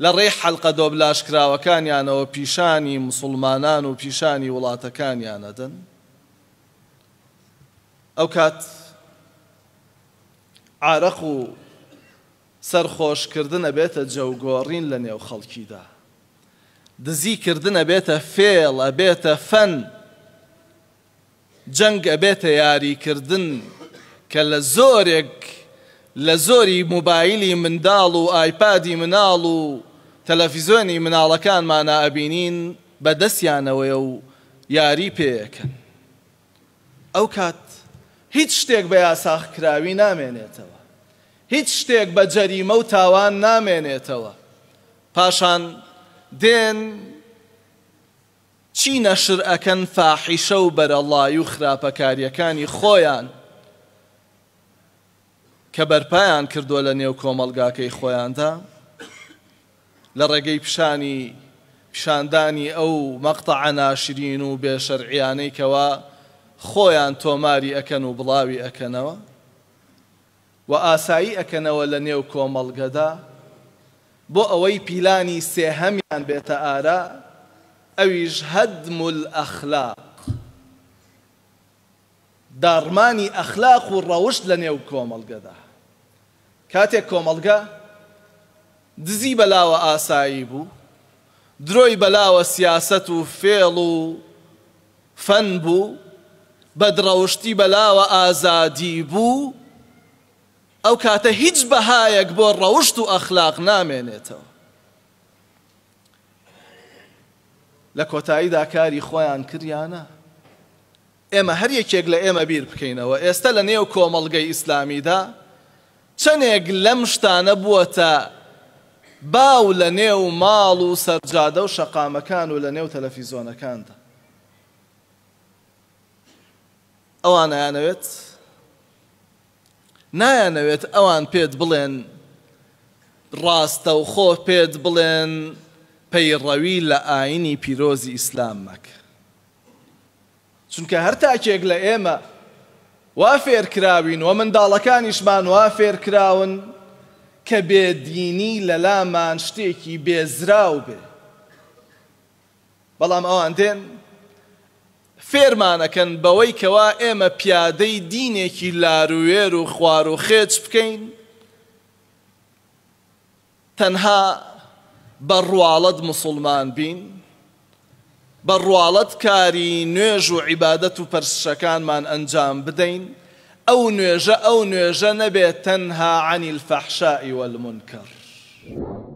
لە ڕێ حەلقە دۆبلاشکراوەکانیانەوە پیشانی مسلمانان و پیشانی وڵاتەکانیانەدەن ئەو کات عرەق و سەرخۆشکردنە بێتە جەوگۆڕین لە نێو خەڵکیدا دزیکردنە بێتە فێڵ ئەبێتە فەن جەنگ ئەبێتە یاریکردن کە لە زۆرێک لە زۆری موبایلی منداڵ و ئایپادی مناڵ و تەلەفیزۆنی مناڵەکانمانە ئەبینین بە دەستیانەوەی و یاری پێەکەن. ئەو کات هیچ شتێک بە یاساخکراوی نامێنێتەوە. هیچ شتێک بە جەریمە و تاوان نامێنێتەوە. پاشان دێن چینە شرعەکەن فاحیشە و بەرەڵای و خراپەکاریەکانی خۆیان. کە بەرپایان کردووە لە نێو کۆمەلگاکەی خۆیاندا لە ڕێگەی پیشانی پیشاندانی ئەو مەقتە ناشرین و بێشەرعیانەی کەوا خۆیان تۆماری ئەکەن و بڵاوی ئەکەنەوە و ئاسایی ئەکەنەوە لە نێو کۆمەڵگەدا بۆ ئەوەی پیلانی سێهەمیان بێتە ئارا ئەویش هەدم ئەخلاق داڕمانی ئەخلاق و ڕەوشت لە نێو کۆمەڵگەدا کاتێک کۆمەڵگە دزی بەلاوە ئاسایی بوو درۆی بەلاوە سیاست و فێڵ و فەن بوو بە درەوشتی بەلاوە ئازادی بوو ئەو کاتە هیچ بەهایەک بۆ ڕەوشت و ئەخلاق نامێنێتەوە لە کۆتاییدا کاری خۆیان کریانە ئێمە هەر یەکێک لە ئێمە بیر بکەینەوە ئێستا لە نێو کۆمەڵگەی ئیسلامیدا چەندێک لەم شتانە بووەتە باو لە نێو ماڵ و سەرجادە و شەقامەکان و لە نێو تەلەفیزۆنەکاندا ئەوانیانەوێت نایانەوێت ئەوان پێت بڵێن ڕاستە و خۆ پێت بڵێن پەیڕەوی لە ئاینی پیرۆزی ئیسلام مەکە چونکە هەر تاکێک لە ئێمە وا فێرکراوین و منداڵەکانیشمان وا فێرکراون کە بێدینی لە لامان شتێکی بێزراو بێ بەڵام ئەوان دێن فێرمانەکەن بەوەی کەوا ئێمە پیادەی دینێکی لاروێر و خوار و خێچ بکەین تەنها بە ڕواڵەت مسلمان بین بەڕواڵەت کاری نوێژ و عیبادەت و پەرشەکانمان ئەنجام بدەین أو نوێژە ئەو تنهى عن الفحشاء والمنكر. الفەحشائی والمنکر.